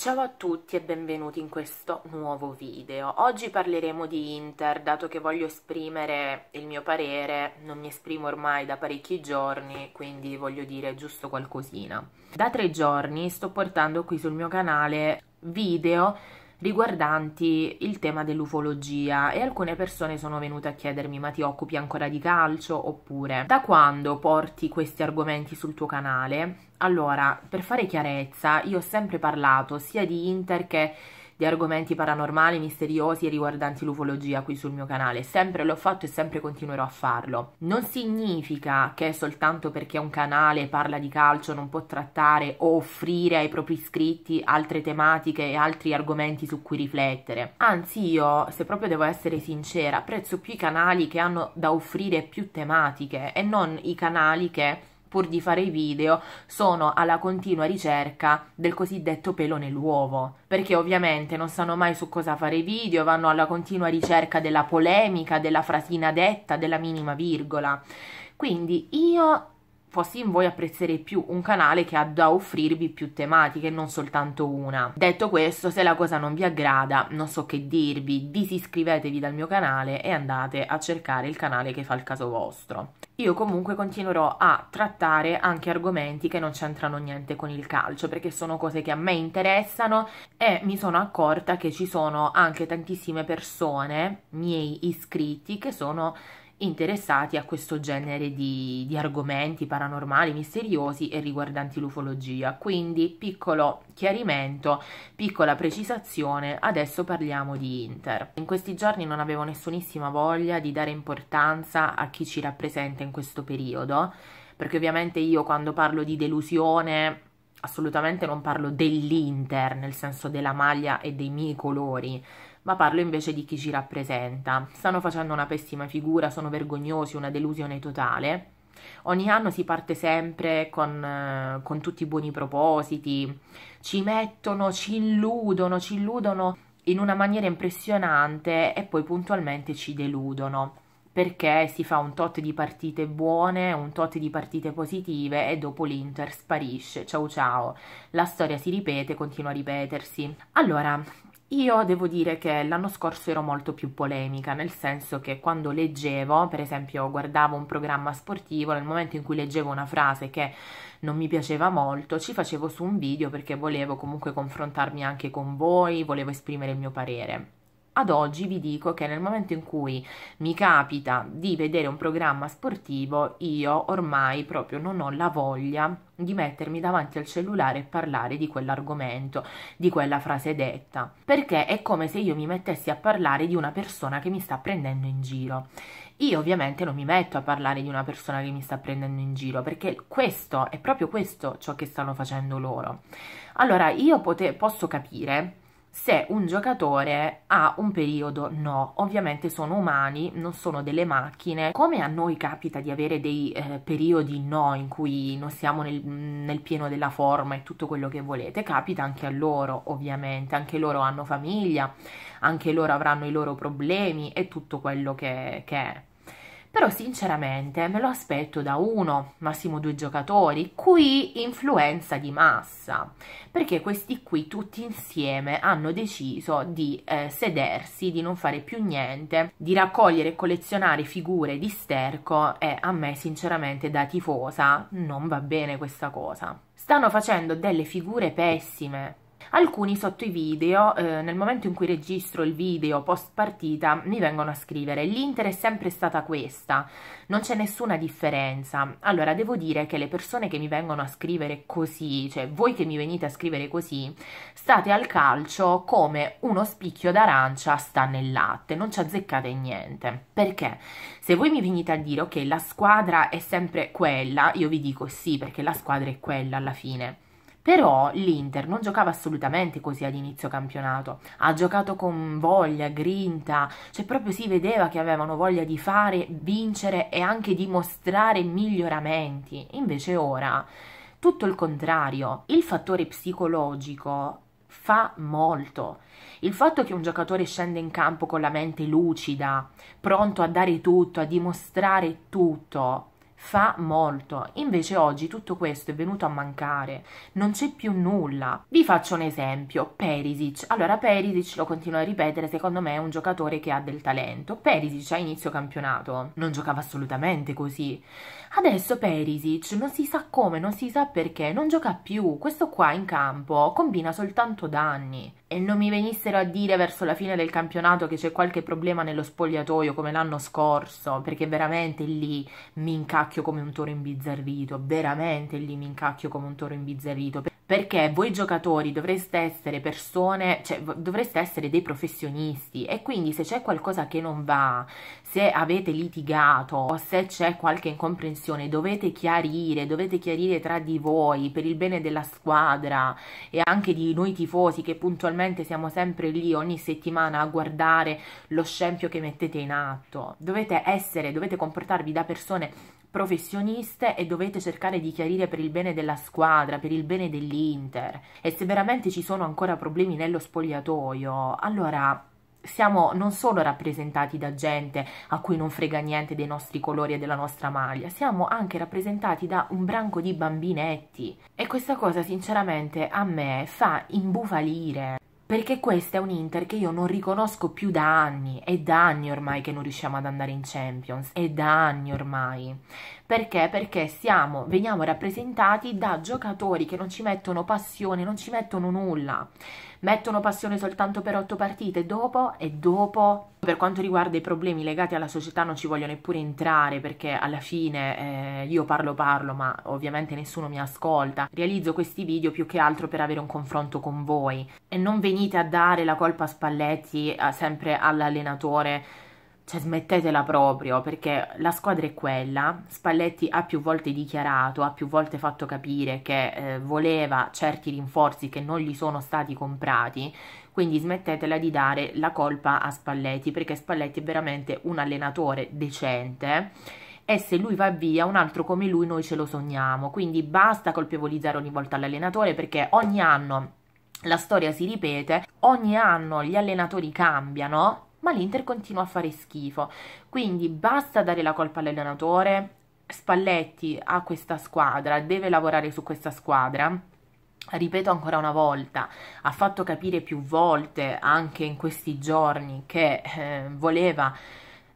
Ciao a tutti e benvenuti in questo nuovo video. Oggi parleremo di Inter, dato che voglio esprimere il mio parere, non mi esprimo ormai da parecchi giorni, quindi voglio dire giusto qualcosina. Da tre giorni sto portando qui sul mio canale video riguardanti il tema dell'ufologia e alcune persone sono venute a chiedermi ma ti occupi ancora di calcio oppure da quando porti questi argomenti sul tuo canale? Allora, per fare chiarezza, io ho sempre parlato sia di Inter che di argomenti paranormali, misteriosi e riguardanti l'ufologia qui sul mio canale. Sempre l'ho fatto e sempre continuerò a farlo. Non significa che soltanto perché un canale parla di calcio non può trattare o offrire ai propri iscritti altre tematiche e altri argomenti su cui riflettere. Anzi, io, se proprio devo essere sincera, apprezzo più i canali che hanno da offrire più tematiche e non i canali che pur di fare i video, sono alla continua ricerca del cosiddetto pelo nell'uovo, perché ovviamente non sanno mai su cosa fare i video, vanno alla continua ricerca della polemica, della frasina detta, della minima virgola. Quindi io fossi in voi apprezzerei più un canale che ha da offrirvi più tematiche, non soltanto una. Detto questo, se la cosa non vi aggrada, non so che dirvi, disiscrivetevi dal mio canale e andate a cercare il canale che fa il caso vostro io comunque continuerò a trattare anche argomenti che non c'entrano niente con il calcio, perché sono cose che a me interessano e mi sono accorta che ci sono anche tantissime persone, miei iscritti, che sono interessati a questo genere di, di, argomenti paranormali, misteriosi e riguardanti l'ufologia. Quindi, piccolo chiarimento, piccola precisazione, adesso parliamo di Inter. In questi giorni non avevo nessunissima voglia di dare importanza a chi ci rappresenta in questo periodo, perché ovviamente io quando parlo di delusione assolutamente non parlo dell'Inter, nel senso della maglia e dei miei colori, ma parlo invece di chi ci rappresenta. Stanno facendo una pessima figura, sono vergognosi, una delusione totale. Ogni anno si parte sempre con, eh, con tutti i buoni propositi, ci mettono, ci illudono, ci illudono in una maniera impressionante e poi puntualmente ci deludono perché si fa un tot di partite buone, un tot di partite positive e dopo l'Inter sparisce. Ciao ciao. La storia si ripete, continua a ripetersi. Allora, io devo dire che l'anno scorso ero molto più polemica, nel senso che quando leggevo, per esempio guardavo un programma sportivo, nel momento in cui leggevo una frase che non mi piaceva molto, ci facevo su un video perché volevo comunque confrontarmi anche con voi, volevo esprimere il mio parere ad oggi vi dico che nel momento in cui mi capita di vedere un programma sportivo, io ormai proprio non ho la voglia di mettermi davanti al cellulare e parlare di quell'argomento, di quella frase detta, perché è come se io mi mettessi a parlare di una persona che mi sta prendendo in giro. Io ovviamente non mi metto a parlare di una persona che mi sta prendendo in giro, perché questo è proprio questo ciò che stanno facendo loro. Allora, io pote- posso capire se un giocatore ha un periodo no, ovviamente sono umani, non sono delle macchine. Come a noi capita di avere dei eh, periodi no in cui non siamo nel, nel, pieno della forma e tutto quello che volete, capita anche a loro ovviamente, anche loro hanno famiglia, anche loro avranno i loro problemi e tutto quello che, che è però sinceramente me lo aspetto da uno, massimo due giocatori, qui influenza di massa, perché questi qui tutti insieme hanno deciso di eh, sedersi, di non fare più niente, di raccogliere e collezionare figure di sterco e a me sinceramente da tifosa non va bene questa cosa. Stanno facendo delle figure pessime, Alcuni sotto i video, eh, nel momento in cui registro il video post partita, mi vengono a scrivere l'Inter è sempre stata questa, non c'è nessuna differenza. Allora, devo dire che le persone che mi vengono a scrivere così, cioè voi che mi venite a scrivere così, state al calcio come uno spicchio d'arancia sta nel latte, non ci azzeccate niente. Perché? Se voi mi venite a dire ok, la squadra è sempre quella, io vi dico sì, perché la squadra è quella alla fine però l'Inter non giocava assolutamente così ad inizio campionato, ha giocato con voglia, grinta, cioè proprio si vedeva che avevano voglia di fare, vincere e anche di mostrare miglioramenti. Invece ora tutto il contrario, il fattore psicologico fa molto. Il fatto che un giocatore scende in campo con la mente lucida, pronto a dare tutto, a dimostrare tutto, fa molto. Invece oggi tutto questo è venuto a mancare, non c'è più nulla. Vi faccio un esempio, Perisic. Allora Perisic, lo continuo a ripetere, secondo me è un giocatore che ha del talento. Perisic a inizio campionato non giocava assolutamente così. Adesso Perisic non si sa come, non si sa perché, non gioca più. Questo qua in campo combina soltanto danni. E non mi venissero a dire verso la fine del campionato che c'è qualche problema nello spogliatoio come l'anno scorso, perché veramente lì mi incaccio incacchio come un toro imbizzarrito, veramente lì mi incacchio come un toro imbizzarrito. Perché voi giocatori dovreste essere persone, cioè dovreste essere dei professionisti e quindi se c'è qualcosa che non va, se avete litigato o se c'è qualche incomprensione dovete chiarire, dovete chiarire tra di voi per il bene della squadra e anche di noi tifosi che puntualmente siamo sempre lì ogni settimana a guardare lo scempio che mettete in atto. Dovete essere, dovete comportarvi da persone professioniste e dovete cercare di chiarire per il bene della squadra, per il bene dell'Inter e se veramente ci sono ancora problemi nello spogliatoio, allora siamo non solo rappresentati da gente a cui non frega niente dei nostri colori e della nostra maglia, siamo anche rappresentati da un branco di bambinetti e questa cosa sinceramente a me fa imbufalire perché questa è un Inter che io non riconosco più da anni, è da anni ormai che non riusciamo ad andare in Champions, è da anni ormai. Perché? Perché siamo, veniamo rappresentati da giocatori che non ci mettono passione, non ci mettono nulla. Mettono passione soltanto per otto partite, dopo e dopo. Per quanto riguarda i problemi legati alla società non ci voglio neppure entrare perché alla fine eh, io parlo parlo ma ovviamente nessuno mi ascolta. Realizzo questi video più che altro per avere un confronto con voi e non venite a dare la colpa a Spalletti eh, sempre all'allenatore cioè smettetela proprio perché la squadra è quella, Spalletti ha più volte dichiarato, ha più volte fatto capire che eh, voleva certi rinforzi che non gli sono stati comprati, quindi smettetela di dare la colpa a Spalletti perché Spalletti è veramente un allenatore decente e se lui va via un altro come lui noi ce lo sogniamo, quindi basta colpevolizzare ogni volta l'allenatore perché ogni anno la storia si ripete, ogni anno gli allenatori cambiano ma l'Inter continua a fare schifo. Quindi basta dare la colpa all'allenatore, Spalletti ha questa squadra, deve lavorare su questa squadra ripeto ancora una volta, ha fatto capire più volte anche in questi giorni che eh, voleva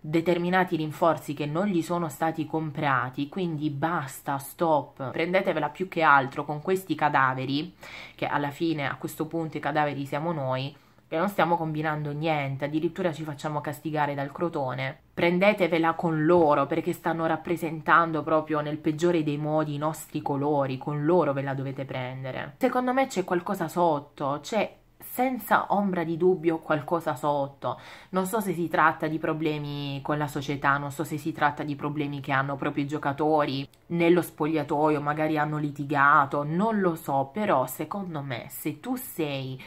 determinati rinforzi che non gli sono stati comprati, quindi basta, stop, prendetevela più che altro con questi cadaveri, che alla fine a questo punto i cadaveri siamo noi, che non stiamo combinando niente, addirittura ci facciamo castigare dal crotone. Prendetevela con loro perché stanno rappresentando proprio nel peggiore dei modi i nostri colori, con loro ve la dovete prendere. Secondo me c'è qualcosa sotto, c'è senza ombra di dubbio qualcosa sotto. Non so se si tratta di problemi con la società, non so se si tratta di problemi che hanno proprio i giocatori nello spogliatoio, magari hanno litigato, non lo so, però secondo me se tu sei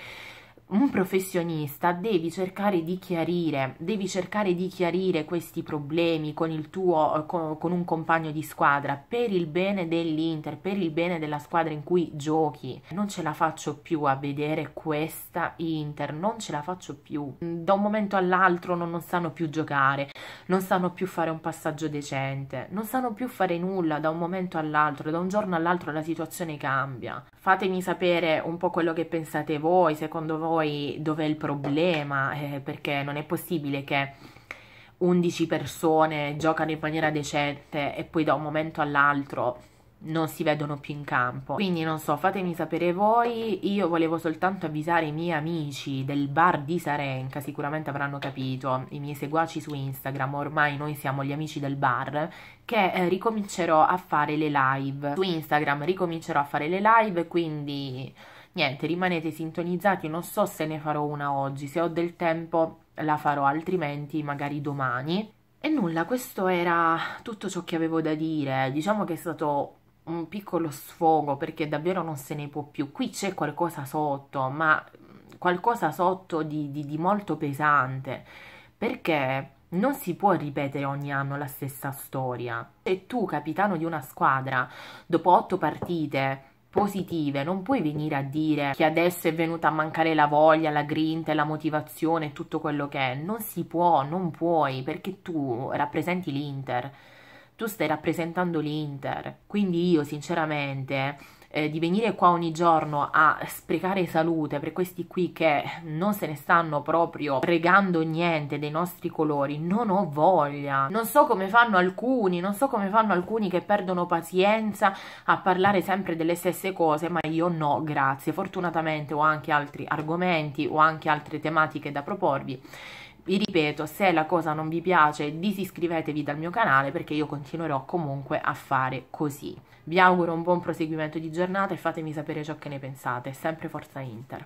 un professionista devi cercare di chiarire, devi cercare di chiarire questi problemi con il tuo eh, con, con, un compagno di squadra per il bene dell'Inter, per il bene della squadra in cui giochi. Non ce la faccio più a vedere questa Inter, non ce la faccio più. Da un momento all'altro non, non sanno più giocare, non sanno più fare un passaggio decente, non sanno più fare nulla da un momento all'altro, da un giorno all'altro la situazione cambia. Fatemi sapere un po' quello che pensate voi, secondo voi poi dov'è il problema, eh, perché non è possibile che 11 persone giocano in maniera decente e poi da un momento all'altro non si vedono più in campo. Quindi non so, fatemi sapere voi, io volevo soltanto avvisare i miei amici del bar di Sarenca, sicuramente avranno capito, i miei seguaci su Instagram, ormai noi siamo gli amici del bar, che eh, ricomincerò a fare le live. Su Instagram ricomincerò a fare le live, quindi niente, rimanete sintonizzati, non so se ne farò una oggi, se ho del tempo la farò, altrimenti magari domani. E nulla, questo era tutto ciò che avevo da dire, diciamo che è stato un piccolo sfogo perché davvero non se ne può più, qui c'è qualcosa sotto, ma qualcosa sotto di, di, di molto pesante, perché non si può ripetere ogni anno la stessa storia. Se tu, capitano di una squadra, dopo otto partite positive, non puoi venire a dire che adesso è venuta a mancare la voglia, la grinta, la motivazione, tutto quello che è, non si può, non puoi, perché tu rappresenti l'Inter, tu stai rappresentando l'Inter, quindi io sinceramente eh, di venire qua ogni giorno a sprecare salute per questi qui che non se ne stanno proprio pregando niente dei nostri colori, non ho voglia. Non so come fanno alcuni, non so come fanno alcuni che perdono pazienza a parlare sempre delle stesse cose, ma io no, grazie. Fortunatamente ho anche altri argomenti, ho anche altre tematiche da proporvi vi ripeto, se la cosa non vi piace, disiscrivetevi dal mio canale perché io continuerò comunque a fare così. Vi auguro un buon proseguimento di giornata e fatemi sapere ciò che ne pensate. Sempre Forza Inter!